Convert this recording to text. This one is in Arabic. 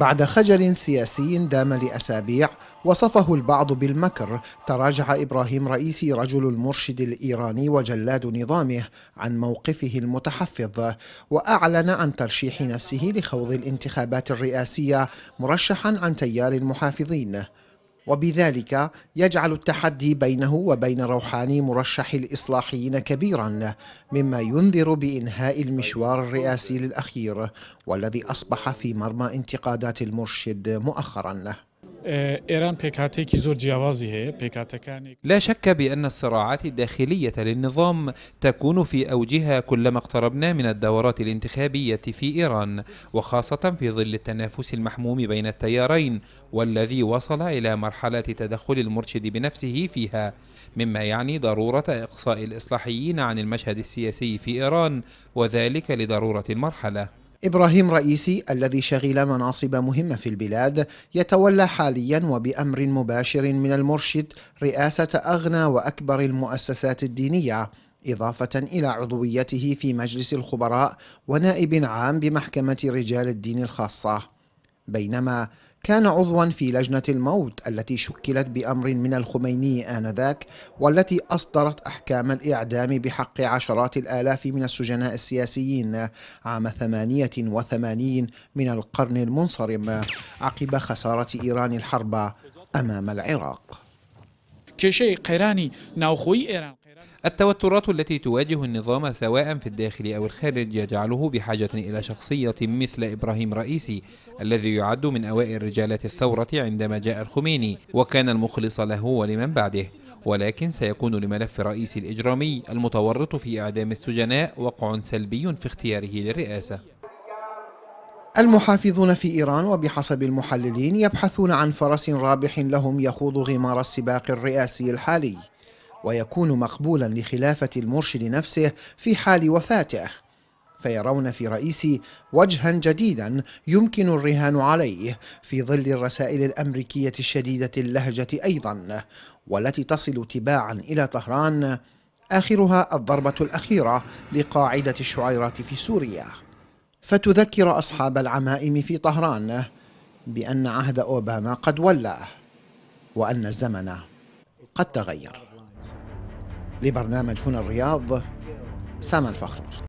بعد خجل سياسي دام لأسابيع وصفه البعض بالمكر تراجع إبراهيم رئيسي رجل المرشد الإيراني وجلاد نظامه عن موقفه المتحفظ وأعلن عن ترشيح نفسه لخوض الانتخابات الرئاسية مرشحا عن تيار المحافظين وبذلك يجعل التحدي بينه وبين روحاني مرشح الإصلاحيين كبيرا مما ينذر بإنهاء المشوار الرئاسي للأخير والذي أصبح في مرمى انتقادات المرشد مؤخرا آه، إيران بيكاتيكي زور هي لا شك بأن الصراعات الداخلية للنظام تكون في أوجها كلما اقتربنا من الدورات الانتخابية في إيران وخاصة في ظل التنافس المحموم بين التيارين والذي وصل إلى مرحلة تدخل المرشد بنفسه فيها مما يعني ضرورة إقصاء الإصلاحيين عن المشهد السياسي في إيران وذلك لضرورة المرحلة إبراهيم رئيسي الذي شغل مناصب مهمة في البلاد يتولى حاليا وبأمر مباشر من المرشد رئاسة أغنى وأكبر المؤسسات الدينية إضافة إلى عضويته في مجلس الخبراء ونائب عام بمحكمة رجال الدين الخاصة بينما كان عضوا في لجنة الموت التي شكلت بأمر من الخميني آنذاك والتي أصدرت أحكام الإعدام بحق عشرات الآلاف من السجناء السياسيين عام 88 من القرن المنصرم عقب خسارة إيران الحرب أمام العراق. كشي قيراني ناوخوي إيران التوترات التي تواجه النظام سواء في الداخل أو الخارج يجعله بحاجة إلى شخصية مثل إبراهيم رئيسي الذي يعد من أوائل رجالات الثورة عندما جاء الخميني وكان المخلص له ولمن بعده ولكن سيكون لملف رئيسي الإجرامي المتورط في إعدام السجناء وقع سلبي في اختياره للرئاسة المحافظون في إيران وبحسب المحللين يبحثون عن فرس رابح لهم يخوض غمار السباق الرئاسي الحالي ويكون مقبولا لخلافة المرشد نفسه في حال وفاته فيرون في رئيسي وجها جديدا يمكن الرهان عليه في ظل الرسائل الامريكيه الشديده اللهجه ايضا والتي تصل تباعا الى طهران اخرها الضربه الاخيره لقاعده الشعيرات في سوريا فتذكر اصحاب العمائم في طهران بان عهد اوباما قد ولى وان الزمن قد تغير لبرنامج هنا الرياض سامة الفخر